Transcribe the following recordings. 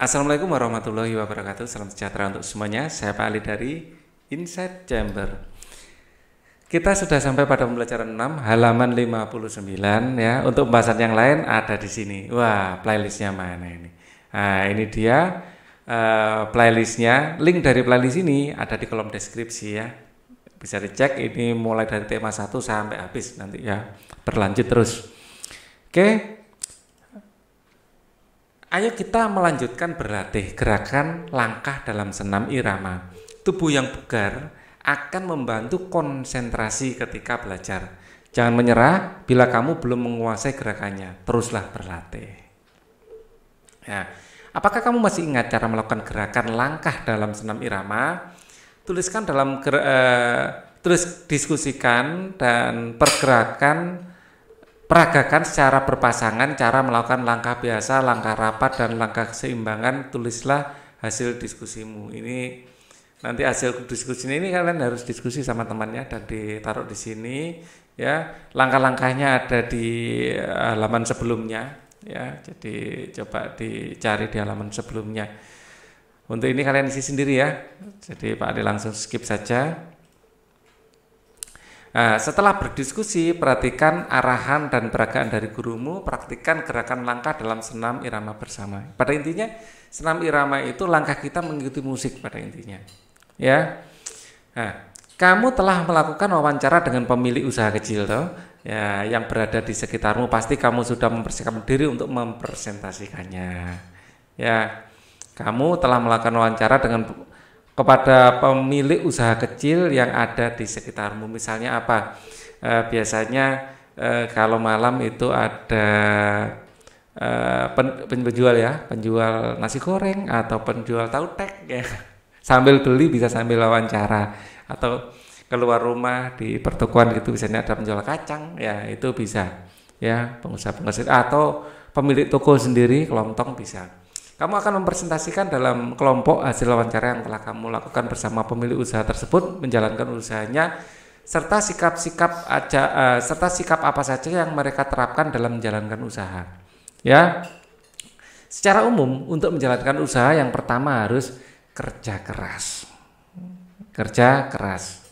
Assalamualaikum warahmatullahi wabarakatuh. Salam sejahtera untuk semuanya. Saya Pak Ali dari Inside Chamber. Kita sudah sampai pada pembelajaran 6 halaman 59 ya. Untuk pembahasan yang lain ada di sini. Wah, playlistnya mana ini? Nah, ini dia uh, playlistnya. Link dari playlist ini ada di kolom deskripsi ya. Bisa dicek ini mulai dari tema 1 sampai habis nanti ya. Berlanjut terus. Oke, Ayo kita melanjutkan berlatih gerakan langkah dalam senam irama. Tubuh yang bugar akan membantu konsentrasi ketika belajar. Jangan menyerah bila kamu belum menguasai gerakannya. Teruslah berlatih. Ya. Apakah kamu masih ingat cara melakukan gerakan langkah dalam senam irama? Tuliskan dalam uh, eh, tulis diskusikan dan pergerakan Peragakan secara berpasangan cara melakukan langkah biasa, langkah rapat dan langkah keseimbangan. Tulislah hasil diskusimu. Ini nanti hasil diskusi ini kalian harus diskusi sama temannya dan ditaruh di sini ya. Langkah-langkahnya ada di eh, halaman sebelumnya ya. Jadi coba dicari di halaman sebelumnya. Untuk ini kalian isi sendiri ya. Jadi Pak Ade langsung skip saja. Nah, setelah berdiskusi, perhatikan arahan dan peragaan dari gurumu, Praktikan gerakan langkah dalam senam irama bersama. Pada intinya, senam irama itu langkah kita mengikuti musik pada intinya. Ya. Nah, kamu telah melakukan wawancara dengan pemilik usaha kecil toh, ya, yang berada di sekitarmu pasti kamu sudah mempersiapkan diri untuk mempresentasikannya. Ya. Kamu telah melakukan wawancara dengan kepada pemilik usaha kecil yang ada di sekitarmu misalnya apa e, biasanya e, kalau malam itu ada e, pen, penjual ya penjual nasi goreng atau penjual tahu tek ya sambil beli bisa sambil wawancara atau keluar rumah di pertokoan gitu misalnya ada penjual kacang ya itu bisa ya pengusaha pengusaha atau pemilik toko sendiri kelontong bisa kamu akan mempresentasikan dalam kelompok hasil wawancara yang telah kamu lakukan bersama pemilik usaha tersebut menjalankan usahanya serta sikap-sikap aja uh, serta sikap apa saja yang mereka terapkan dalam menjalankan usaha. Ya. Secara umum untuk menjalankan usaha yang pertama harus kerja keras. Kerja keras.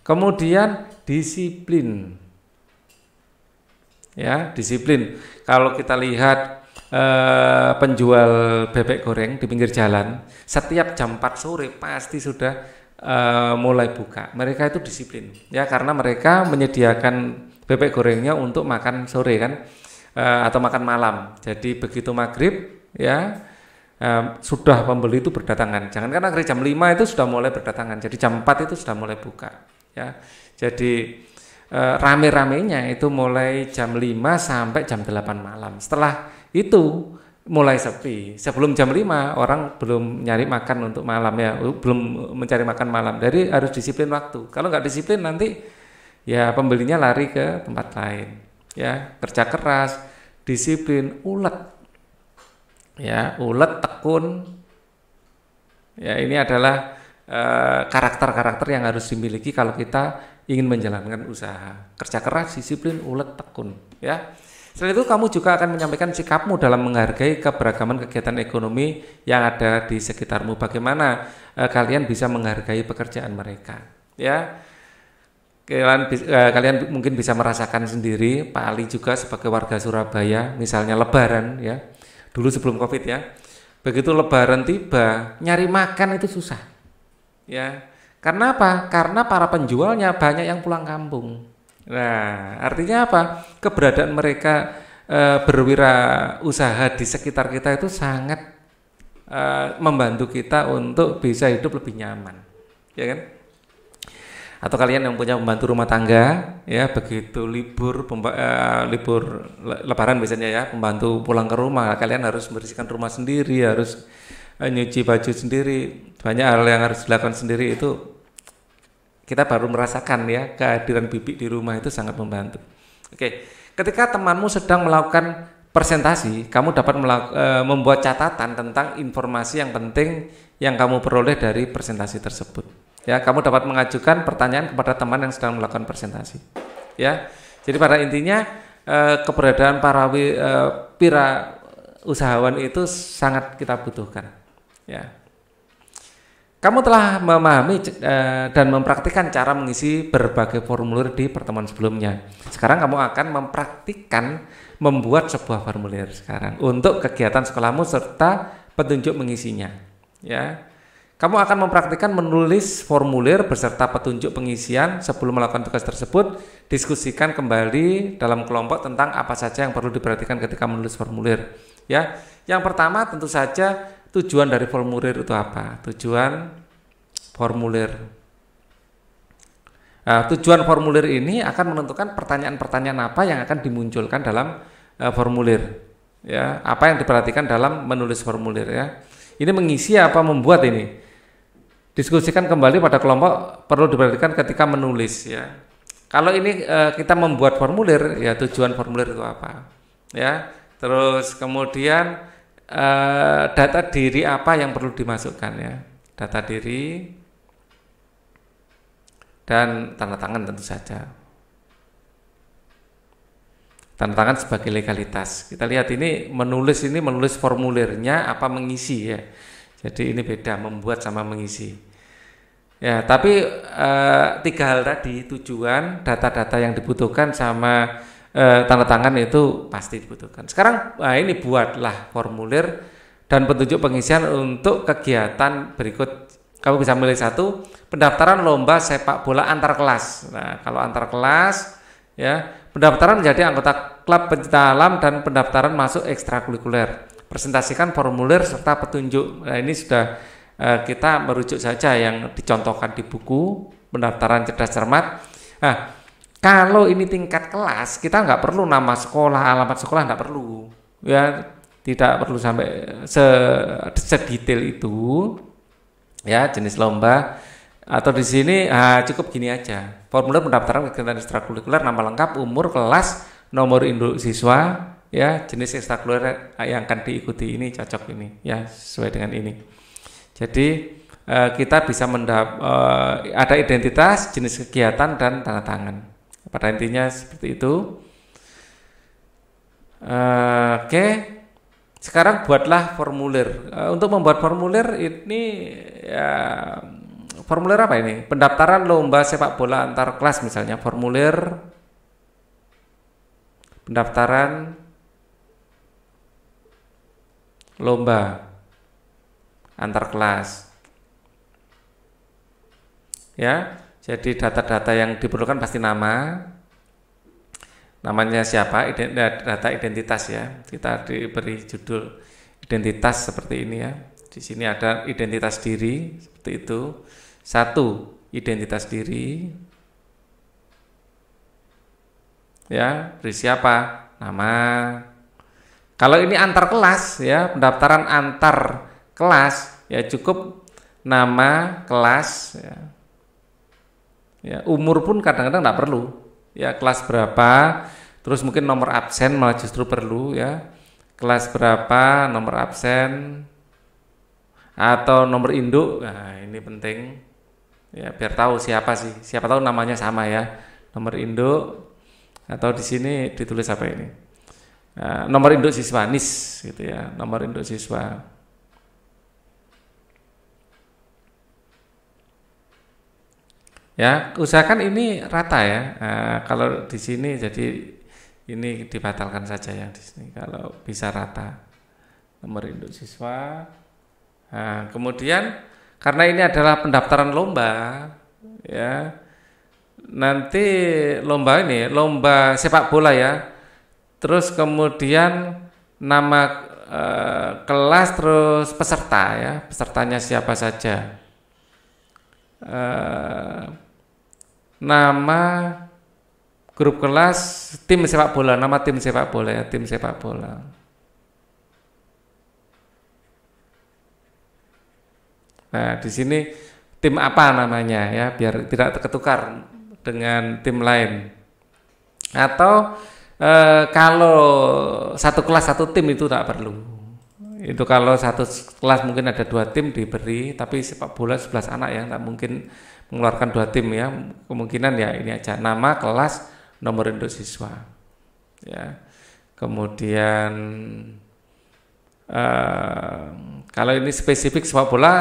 Kemudian disiplin. Ya, disiplin. Kalau kita lihat uh, penjual bebek goreng di pinggir jalan setiap jam 4 sore pasti sudah uh, mulai buka. Mereka itu disiplin ya karena mereka menyediakan bebek gorengnya untuk makan sore kan uh, atau makan malam. Jadi begitu maghrib ya Uh, sudah pembeli itu berdatangan. Jangan karena akhirnya jam 5 itu sudah mulai berdatangan. Jadi jam 4 itu sudah mulai buka ya. Jadi uh, rame-ramenya itu mulai jam 5 sampai jam 8 malam. Setelah itu mulai sepi. Sebelum jam 5 orang belum nyari makan untuk malam ya, belum mencari makan malam. Jadi harus disiplin waktu. Kalau nggak disiplin nanti ya pembelinya lari ke tempat lain. Ya, kerja keras, disiplin, ulet. Ya, ulet, tekun. Ya, ini adalah eh, karakter-karakter uh, yang harus dimiliki kalau kita ingin menjalankan usaha. Kerja keras, disiplin, ulet, tekun, ya. Selain itu, kamu juga akan menyampaikan sikapmu dalam menghargai keberagaman kegiatan ekonomi yang ada di sekitarmu. Bagaimana eh, kalian bisa menghargai pekerjaan mereka? Ya, kalian, eh, kalian mungkin bisa merasakan sendiri. Pak Ali juga sebagai warga Surabaya, misalnya Lebaran, ya, dulu sebelum COVID ya, begitu Lebaran tiba, nyari makan itu susah. Ya, karena apa? Karena para penjualnya banyak yang pulang kampung. Nah, artinya apa? Keberadaan mereka e, berwirausaha di sekitar kita itu sangat e, membantu kita untuk bisa hidup lebih nyaman, ya kan? Atau kalian yang punya pembantu rumah tangga, ya begitu libur pemba, e, libur lebaran biasanya ya, pembantu pulang ke rumah, kalian harus membersihkan rumah sendiri, harus nyuci baju sendiri, banyak hal yang harus dilakukan sendiri itu kita baru merasakan ya kehadiran bibi di rumah itu sangat membantu. Oke, ketika temanmu sedang melakukan presentasi, kamu dapat e, membuat catatan tentang informasi yang penting yang kamu peroleh dari presentasi tersebut. Ya, kamu dapat mengajukan pertanyaan kepada teman yang sedang melakukan presentasi. Ya, jadi pada intinya e, keberadaan para e, pira usahawan itu sangat kita butuhkan. Ya, kamu telah memahami eh, dan mempraktikkan cara mengisi berbagai formulir di pertemuan sebelumnya. Sekarang kamu akan mempraktikkan membuat sebuah formulir sekarang untuk kegiatan sekolahmu serta petunjuk mengisinya. Ya. Kamu akan mempraktikkan menulis formulir beserta petunjuk pengisian sebelum melakukan tugas tersebut. Diskusikan kembali dalam kelompok tentang apa saja yang perlu diperhatikan ketika menulis formulir. Ya, yang pertama tentu saja tujuan dari formulir itu apa? Tujuan formulir. Nah, tujuan formulir ini akan menentukan pertanyaan-pertanyaan apa yang akan dimunculkan dalam uh, formulir. Ya, apa yang diperhatikan dalam menulis formulir ya. Ini mengisi apa membuat ini? Diskusikan kembali pada kelompok perlu diperhatikan ketika menulis ya. Kalau ini uh, kita membuat formulir ya tujuan formulir itu apa? Ya. Terus kemudian Eh, data diri apa yang perlu dimasukkan ya data diri dan tanda tangan tentu saja tanda tangan sebagai legalitas kita lihat ini menulis ini menulis formulirnya apa mengisi ya jadi ini beda membuat sama mengisi ya tapi e, tiga hal tadi tujuan data-data yang dibutuhkan sama e, tanda tangan itu pasti dibutuhkan. Sekarang nah ini buatlah formulir dan petunjuk pengisian untuk kegiatan berikut. Kamu bisa milih satu pendaftaran lomba sepak bola antar kelas. Nah, kalau antar kelas ya, pendaftaran menjadi anggota klub pencinta alam dan pendaftaran masuk ekstrakurikuler. Presentasikan formulir serta petunjuk. Nah, ini sudah eh, kita merujuk saja yang dicontohkan di buku pendaftaran cerdas cermat. Nah, kalau ini tingkat kelas, kita nggak perlu nama sekolah, alamat sekolah nggak perlu. Ya, tidak perlu sampai se sedetail itu. Ya, jenis lomba atau di sini ah, cukup gini aja. Formulir pendaftaran kegiatan ekstrakurikuler nama lengkap, umur, kelas, nomor induk siswa, ya, jenis ekstrakurikuler yang akan diikuti ini cocok ini, ya, sesuai dengan ini. Jadi eh, kita bisa mendap eh, ada identitas, jenis kegiatan dan tanda tangan. Pada intinya seperti itu. Uh, Oke, okay. sekarang buatlah formulir. Uh, untuk membuat formulir ini ya formulir apa ini? Pendaftaran lomba sepak bola antar kelas misalnya, formulir pendaftaran lomba antar kelas. Ya. Jadi data-data yang diperlukan pasti nama, namanya siapa, eh, data identitas ya. Kita diberi judul identitas seperti ini ya. Di sini ada identitas diri seperti itu. Satu, identitas diri. Ya, dari siapa? Nama. Kalau ini antar kelas ya, pendaftaran antar kelas ya cukup nama kelas ya Ya, umur pun kadang-kadang tidak perlu. Ya kelas berapa, terus mungkin nomor absen malah justru perlu ya. Kelas berapa, nomor absen atau nomor induk. Nah, ini penting. Ya, biar tahu siapa sih. Siapa tahu namanya sama ya. Nomor induk atau di sini ditulis apa ini? Nah, nomor induk siswa NIS gitu ya, nomor induk siswa. Ya, usahakan ini rata ya. Nah, kalau di sini jadi ini dibatalkan saja yang di sini kalau bisa rata. Nomor induk siswa. Nah, kemudian karena ini adalah pendaftaran lomba ya. Nanti lomba ini lomba sepak bola ya. Terus kemudian nama e, kelas terus peserta ya, pesertanya siapa saja. e, nama grup kelas tim sepak bola, nama tim sepak bola ya, tim sepak bola. Nah, di sini tim apa namanya ya, biar tidak terketukar dengan tim lain. Atau e, kalau satu kelas satu tim itu tak perlu. Itu kalau satu kelas mungkin ada dua tim diberi, tapi sepak bola 11 anak ya, tak mungkin mengeluarkan dua tim ya kemungkinan ya ini aja nama kelas nomor induk siswa ya kemudian uh, kalau ini spesifik sepak bola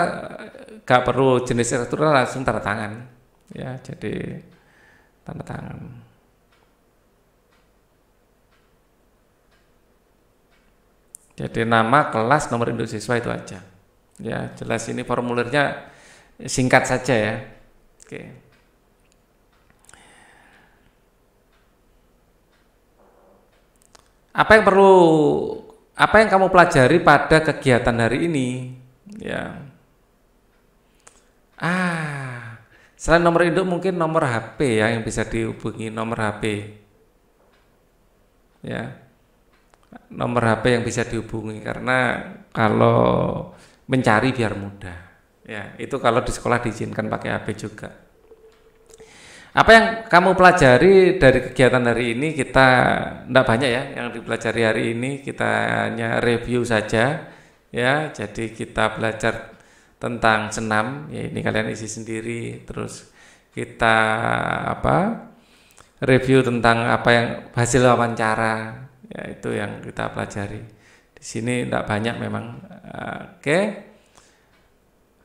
gak perlu jenis aturan langsung tanda tangan ya jadi tanda tangan jadi nama kelas nomor induk siswa itu aja ya jelas ini formulirnya singkat saja ya Oke. Apa yang perlu apa yang kamu pelajari pada kegiatan hari ini? Ya. Ah, selain nomor induk mungkin nomor HP ya yang bisa dihubungi nomor HP. Ya. Nomor HP yang bisa dihubungi karena kalau mencari biar mudah. Ya, itu kalau di sekolah diizinkan pakai HP juga. Apa yang kamu pelajari dari kegiatan hari ini? Kita tidak banyak ya yang dipelajari hari ini. Kita hanya review saja ya. Jadi kita belajar tentang senam. Ya, ini kalian isi sendiri. Terus kita apa? Review tentang apa yang hasil wawancara. Ya itu yang kita pelajari. Di sini tidak banyak memang. Eh, oke. Okay.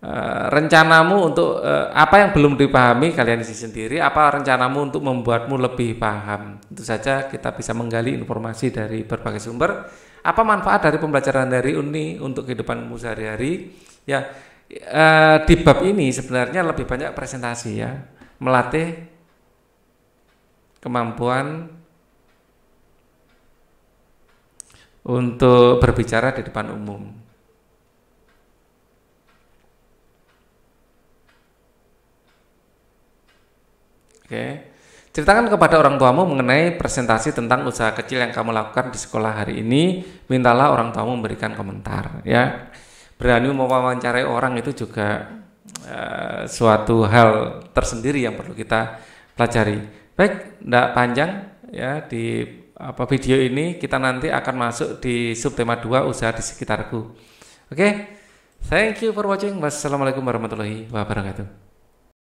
Eh, rencanamu untuk uh, apa yang belum dipahami kalian isi sendiri, apa rencanamu untuk membuatmu lebih paham. itu saja kita bisa menggali informasi dari berbagai sumber. Apa manfaat dari pembelajaran dari Uni untuk kehidupanmu sehari-hari? Ya, uh, di bab ini sebenarnya lebih banyak presentasi ya, melatih kemampuan untuk berbicara di depan umum. Oke. Ceritakan kepada orang tuamu mengenai presentasi tentang usaha kecil yang kamu lakukan di sekolah hari ini. Mintalah orang tuamu memberikan komentar ya. Berani mau mewawancarai orang itu juga uh, suatu hal tersendiri yang perlu kita pelajari. Baik, tidak panjang ya di apa video ini kita nanti akan masuk di subtema 2 usaha di sekitarku. Oke. Okay? Thank you for watching. Wassalamualaikum warahmatullahi wabarakatuh.